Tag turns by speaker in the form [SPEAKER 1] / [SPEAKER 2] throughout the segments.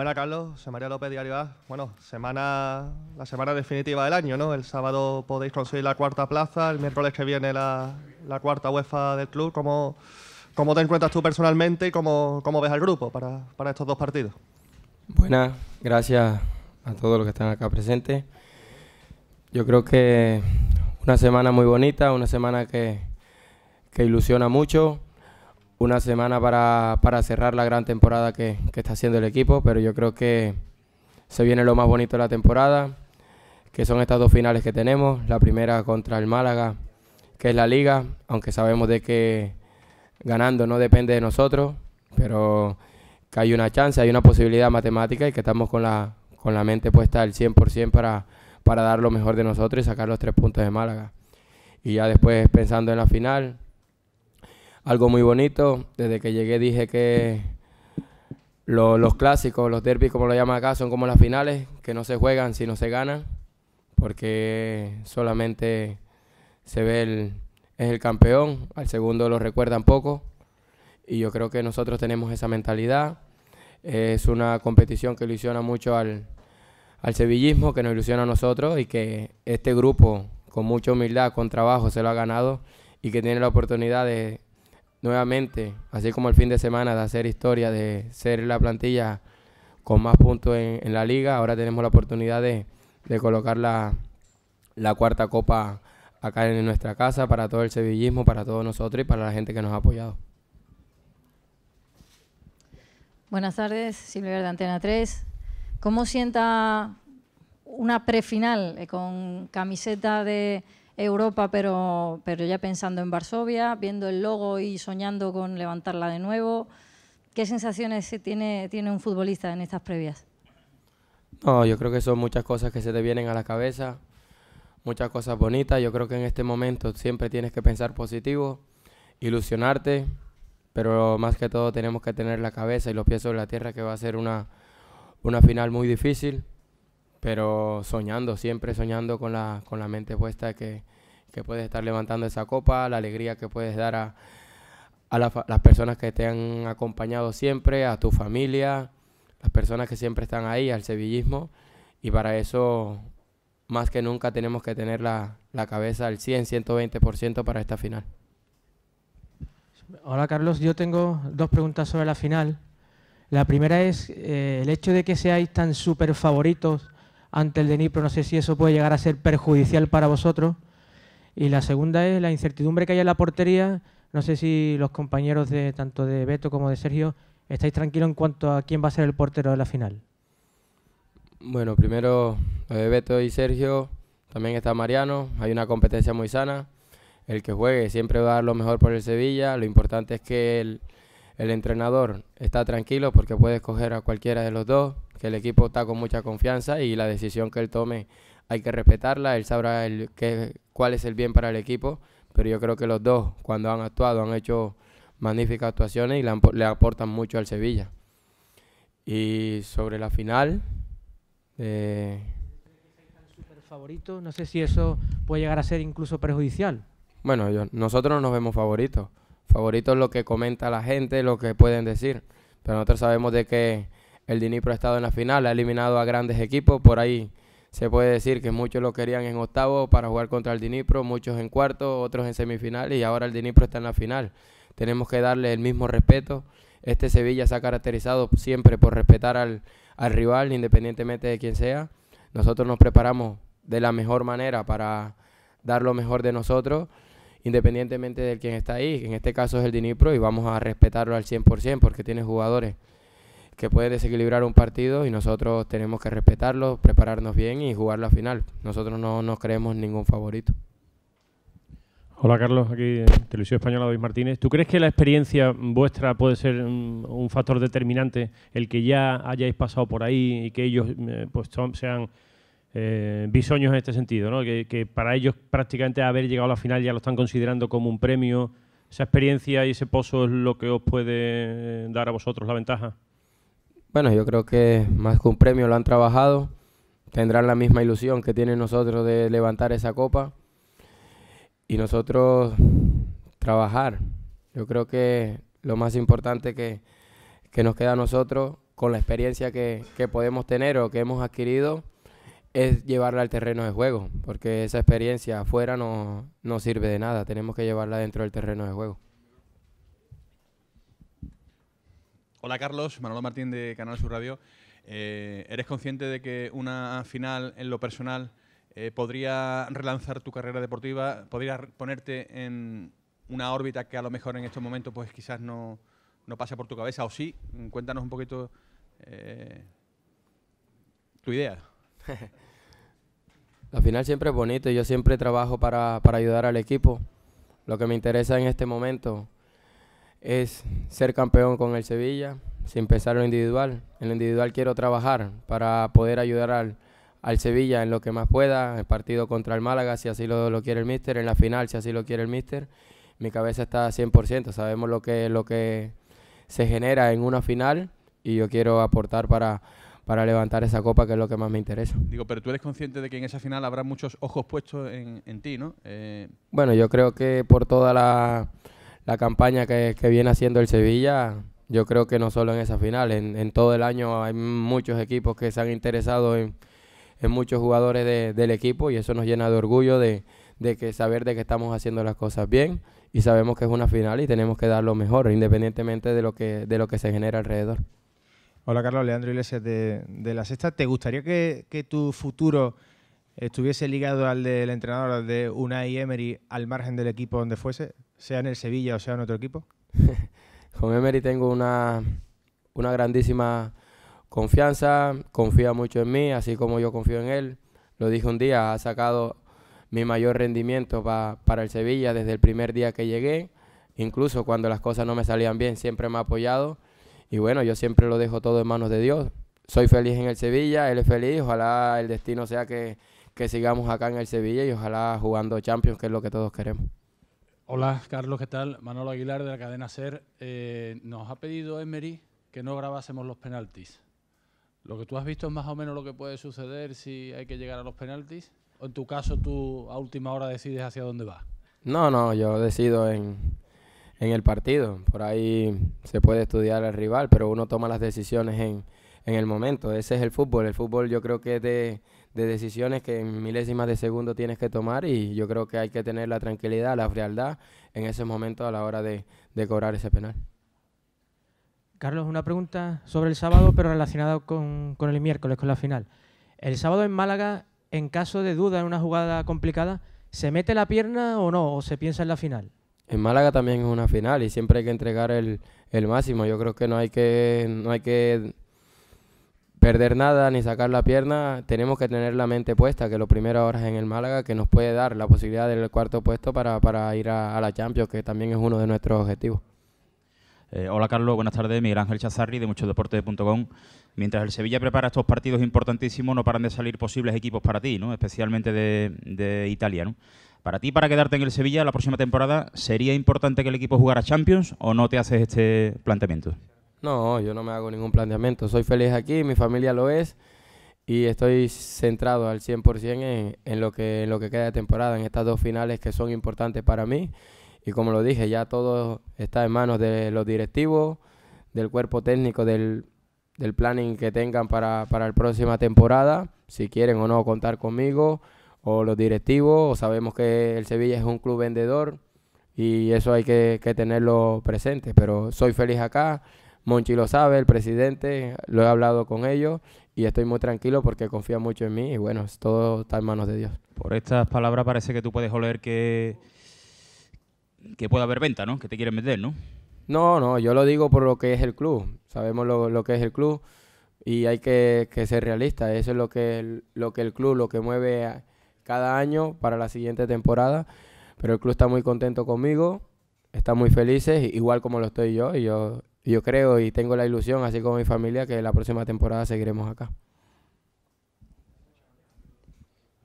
[SPEAKER 1] Buenas, Carlos. Soy María López, Diario A. Bueno, semana, la semana definitiva del año, ¿no? El sábado podéis conseguir la cuarta plaza, el miércoles que viene la, la cuarta UEFA del club. ¿Cómo, ¿Cómo, te encuentras tú personalmente y cómo, ves al grupo para, estos dos partidos? Buenas, gracias a todos los que están acá presentes. Yo creo que una semana muy bonita, una semana que, que ilusiona mucho una semana para, cerrar la gran temporada que, está haciendo el equipo, pero yo creo que se viene lo más bonito de la temporada, que son estas dos finales que tenemos, la primera contra el Málaga, que es la liga, aunque sabemos de que ganando no depende de nosotros, pero que hay una chance, hay una posibilidad matemática y que estamos con la, con la mente puesta al 100% para, para dar lo mejor de nosotros y sacar los tres puntos de Málaga. Y ya después pensando en la final, algo muy bonito. Desde que llegué dije que los clásicos, los derbis como lo llaman acá, son como las finales, que no se juegan si no se ganan, porque solamente se ve el, es el campeón, al segundo lo recuerdan poco. Y yo creo que nosotros tenemos esa mentalidad. Es una competición que ilusiona mucho al, al sevillismo, que nos ilusiona a nosotros y que este grupo, con mucha humildad, con trabajo, se lo ha ganado y que tiene la oportunidad de, nuevamente, así como el fin de semana, de hacer historia, de ser la plantilla con más puntos en, la liga. Ahora tenemos la oportunidad de, colocar la, la, cuarta copa acá en nuestra casa para todo el sevillismo, para todos nosotros y para la gente que nos ha apoyado. Buenas tardes, Silvia de Antena 3. ¿Cómo sienta una prefinal eh, con camiseta de Europa, pero, pero ya pensando en Varsovia, viendo el logo y soñando con levantarla de nuevo. ¿Qué sensaciones tiene, tiene un futbolista en estas previas? No, yo creo que son muchas cosas que se te vienen a la cabeza, muchas cosas bonitas. Yo creo que en este momento siempre tienes que pensar positivo, ilusionarte, pero más que todo tenemos que tener la cabeza y los pies sobre la tierra que va a ser una, una final muy difícil pero soñando, siempre soñando con la, mente puesta que, que puedes estar levantando esa copa, la alegría que puedes dar a, las personas que te han acompañado siempre, a tu familia, las personas que siempre están ahí, al sevillismo. Y para eso, más que nunca, tenemos que tener la, cabeza al 100, 120% para esta final. Hola Carlos, yo tengo dos preguntas sobre la final. La primera es eh, el hecho de que seáis tan súper favoritos ante el DENIPRO, no sé si eso puede llegar a ser perjudicial para vosotros. Y la segunda es la incertidumbre que hay en la portería. No sé si los compañeros de tanto de Beto como de Sergio estáis tranquilos en cuanto a quién va a ser el portero de la final. Bueno, primero eh, Beto y Sergio, también está Mariano, hay una competencia muy sana. El que juegue siempre va a dar lo mejor por el Sevilla. Lo importante es que el, el entrenador está tranquilo porque puede escoger a cualquiera de los dos, que el equipo está con mucha confianza y la decisión que él tome hay que respetarla, él sabrá cuál es el bien para el equipo, pero yo creo que los dos cuando han actuado han hecho magníficas actuaciones y le, aportan mucho al Sevilla. Y sobre la final... Eh, favorito, no sé si eso puede llegar a ser incluso perjudicial. Bueno, nosotros no nos vemos favoritos. Favorito es lo que comenta la gente, lo que pueden decir. Pero nosotros sabemos de que el Dinipro ha estado en la final, ha eliminado a grandes equipos. Por ahí se puede decir que muchos lo querían en octavo para jugar contra el Dinipro, muchos en cuarto, otros en semifinal y ahora el Dinipro está en la final. Tenemos que darle el mismo respeto. Este Sevilla se ha caracterizado siempre por respetar al, al rival, independientemente de quién sea. Nosotros nos preparamos de la mejor manera para dar lo mejor de nosotros independientemente del quien está ahí, en este caso es el Dinipro, y vamos a respetarlo al 100% porque tiene jugadores que puede desequilibrar un partido y nosotros tenemos que respetarlo, prepararnos bien y jugarlo al final. Nosotros no nos creemos ningún favorito. Hola Carlos, aquí en Televisión Española David Martínez. ¿Tú crees que la experiencia vuestra puede ser un, factor determinante el que ya hayáis pasado por ahí y que ellos eh, pues sean eh, bisoños en este sentido, que, para ellos prácticamente haber llegado a la final ya lo están considerando como un premio. ¿Esa experiencia y ese pozo es lo que os puede eh, dar a vosotros la ventaja? Bueno, yo creo que más que un premio lo han trabajado, tendrán la misma ilusión que tienen nosotros de levantar esa copa y nosotros trabajar. Yo creo que lo más importante que, nos queda a nosotros con la experiencia que podemos tener o que hemos adquirido es llevarla al terreno de juego, porque esa experiencia afuera no, sirve de nada, tenemos que llevarla dentro del terreno de juego. Hola Carlos, Manolo Martín de Canal Sur Radio. Eh, ¿Eres consciente de que una final en lo personal eh, podría relanzar tu carrera deportiva? ¿Podría ponerte en una órbita que a lo mejor en estos momentos pues quizás no, pasa por tu cabeza? ¿O sí? Cuéntanos un poquito eh, tu idea. La final siempre es bonito y yo siempre trabajo para, ayudar al equipo. Lo que me interesa en este momento es ser campeón con el Sevilla, sin pensar en lo individual. En lo individual quiero trabajar para poder ayudar al, Sevilla en lo que más pueda, el partido contra el Málaga, si así lo, quiere el míster, en la final, si así lo quiere el míster. Mi cabeza está 100%, sabemos lo que, lo que se genera en una final y yo quiero aportar para para levantar esa copa, que es lo que más me interesa. Digo, pero tú eres consciente de que en esa final habrá muchos ojos puestos en, ti, ¿no? Eh, bueno, yo creo que por toda la, campaña que, viene haciendo el Sevilla, yo creo que no solo en esa final, en, todo el año hay muchos equipos que se han interesado en, muchos jugadores del equipo y eso nos llena de orgullo de, de que saber de que estamos haciendo las cosas bien y sabemos que es una final y tenemos que dar lo mejor, independientemente de lo que, de lo que se genera alrededor. Hola Carlos, Leandro Iglesias de, La Sexta. ¿Te gustaría que, tu futuro estuviese ligado al del entrenador de Unai Emery al margen del equipo donde fuese, sea en el Sevilla o sea en otro equipo? Con Emery tengo una, una grandísima confianza, confía mucho en mí, así como yo confío en él. Lo dije un día, ha sacado mi mayor rendimiento para el Sevilla desde el primer día que llegué. Incluso cuando las cosas no me salían bien, siempre me ha apoyado y bueno, yo siempre lo dejo todo en manos de Dios. Soy feliz en el Sevilla, él es feliz. Ojalá el destino sea que, sigamos acá en el Sevilla y ojalá jugando Champions, que es lo que todos queremos. Hola, Carlos, ¿qué tal? Manolo Aguilar de la cadena Ser. Eh, nos ha pedido Emery que no grabásemos los penaltis. ¿Lo que tú has visto es más o menos lo que puede suceder si hay que llegar a los penaltis? ¿O en tu caso tú a última hora decides hacia dónde vas? No, no, yo decido en, en el partido. Por ahí se puede estudiar al rival, pero uno toma las decisiones en, en el momento. Ese es el fútbol. El fútbol yo creo que es de, decisiones que en milésimas de segundo tienes que tomar y yo creo que hay que tener la tranquilidad, la frialdad en ese momento a la hora de, cobrar ese penal. Carlos, una pregunta sobre el sábado, pero relacionada con, con el miércoles, con la final. El sábado en Málaga, en caso de duda, en una jugada complicada, ¿se mete la pierna o no? ¿O se piensa en la final? en Málaga también es una final y siempre hay que entregar el, máximo. Yo creo que no hay que, hay que perder nada ni sacar la pierna, tenemos que tener la mente puesta, que lo primero ahora es en el Málaga, que nos puede dar la posibilidad del cuarto puesto para, ir a, la Champions, que también es uno de nuestros objetivos. Eh, hola Carlos, buenas tardes. Miguel Ángel Chazarri de muchosdeportes.com. Mientras el Sevilla prepara estos partidos importantísimos, no paran de salir posibles equipos para ti, ¿no? especialmente de, de Italia. ¿no? Para ti, para quedarte en el Sevilla la próxima temporada, ¿sería importante que el equipo jugara Champions o no te haces este planteamiento? No, yo no me hago ningún planteamiento. Soy feliz aquí, mi familia lo es y estoy centrado al 100% en, en, lo que, en lo que queda de temporada, en estas dos finales que son importantes para mí. Y como lo dije, ya todo está en manos de los directivos, del cuerpo técnico, del, del planning que tengan para, para la próxima temporada, si quieren o no contar conmigo o los directivos, o sabemos que el Sevilla es un club vendedor y eso hay que, tenerlo presente. Pero soy feliz acá, Monchi lo sabe, el presidente, lo he hablado con ellos y estoy muy tranquilo porque confía mucho en mí y bueno, todo está en manos de Dios. Por estas palabras parece que tú puedes oler que, que puede haber venta, ¿no? Que te quieren vender, ¿no? No, no, yo lo digo por lo que es el club. Sabemos lo, que es el club y hay que, que, ser realista. Eso es lo que lo que el club, lo que mueve a, cada año para la siguiente temporada. Pero el club está muy contento conmigo, está muy felices, igual como lo estoy yo. Y yo, yo creo y tengo la ilusión, así como mi familia, que la próxima temporada seguiremos acá.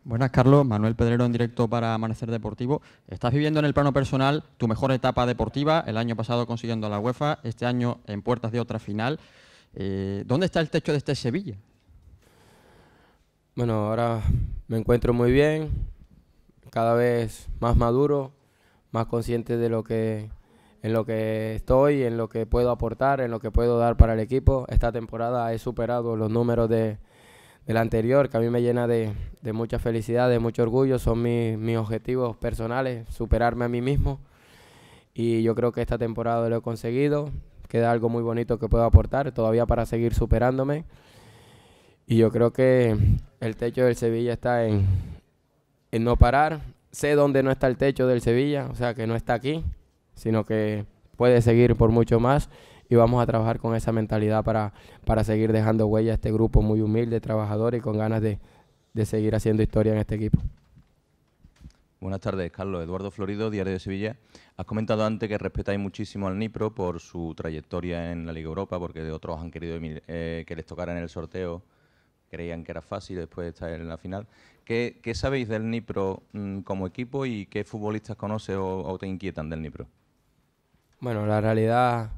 [SPEAKER 1] Buenas, Carlos. Manuel Pedrero en directo para Amanecer Deportivo. Estás viviendo en el plano personal tu mejor etapa deportiva, el año pasado consiguiendo la UEFA, este año en puertas de otra final. Eh, ¿Dónde está el techo de este Sevilla? Bueno, ahora me encuentro muy bien, cada vez más maduro, más consciente de lo que en lo que estoy, en lo que puedo aportar, en lo que puedo dar para el equipo. Esta temporada he superado los números de, la anterior, que a mí me llena de, de mucha felicidad, de mucho orgullo. Son mis, mis objetivos personales, superarme a mí mismo. Y yo creo que esta temporada lo he conseguido. Queda algo muy bonito que puedo aportar todavía para seguir superándome. Y yo creo que el techo del Sevilla está en, en no parar. Sé dónde no está el techo del Sevilla, o sea que no está aquí, sino que puede seguir por mucho más y vamos a trabajar con esa mentalidad para, para seguir dejando huella a este grupo muy humilde, trabajador y con ganas de, de seguir haciendo historia en este equipo. Buenas tardes, Carlos. Eduardo Florido, Diario de Sevilla. Has comentado antes que respetáis muchísimo al Nipro por su trayectoria en la Liga Europa, porque de otros han querido eh, que les tocara en el sorteo creían que era fácil después de estar en la final. ¿Qué, qué sabéis del Nipro mm, como equipo y qué futbolistas conoces o, te inquietan del Nipro? Bueno, la realidad,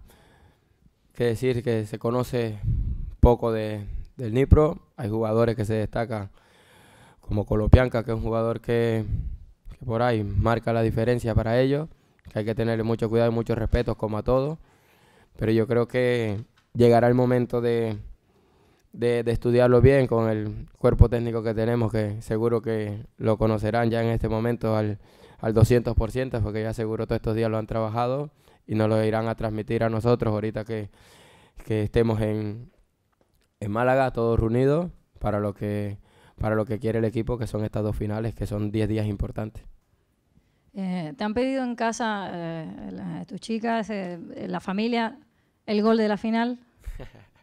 [SPEAKER 1] que decir que se conoce poco del Nipro. Hay jugadores que se destacan, como Colopianca, que es un jugador que, que por ahí marca la diferencia para ellos, que hay que tenerle mucho cuidado y mucho respeto, como a todos. Pero yo creo que llegará el momento de, de, estudiarlo bien con el cuerpo técnico que tenemos, que seguro que lo conocerán ya en este momento al, 200%, porque ya seguro todos estos días lo han trabajado y nos lo irán a transmitir a nosotros ahorita que, estemos en, Málaga, todos reunidos, para lo, que, para lo que quiere el equipo, que son estas dos finales, que son 10 días importantes. Eh, ¿Te han pedido en casa eh, tus chicas, eh, la familia, el gol de la final?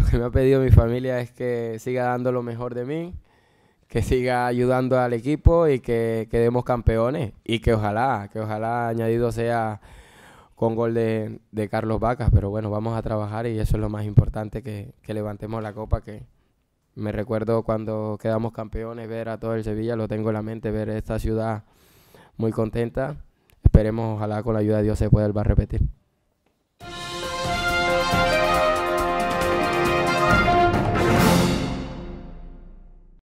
[SPEAKER 1] lo que me ha pedido mi familia es que siga dando lo mejor de mí, que siga ayudando al equipo y que quedemos campeones. Y que ojalá, que ojalá añadido sea con gol de, Carlos Vacas. Pero bueno, vamos a trabajar y eso es lo más importante, que, levantemos la copa, que me recuerdo cuando quedamos campeones, ver a todo el Sevilla, lo tengo en la mente, ver esta ciudad muy contenta. Esperemos, ojalá con la ayuda de Dios se pueda a repetir.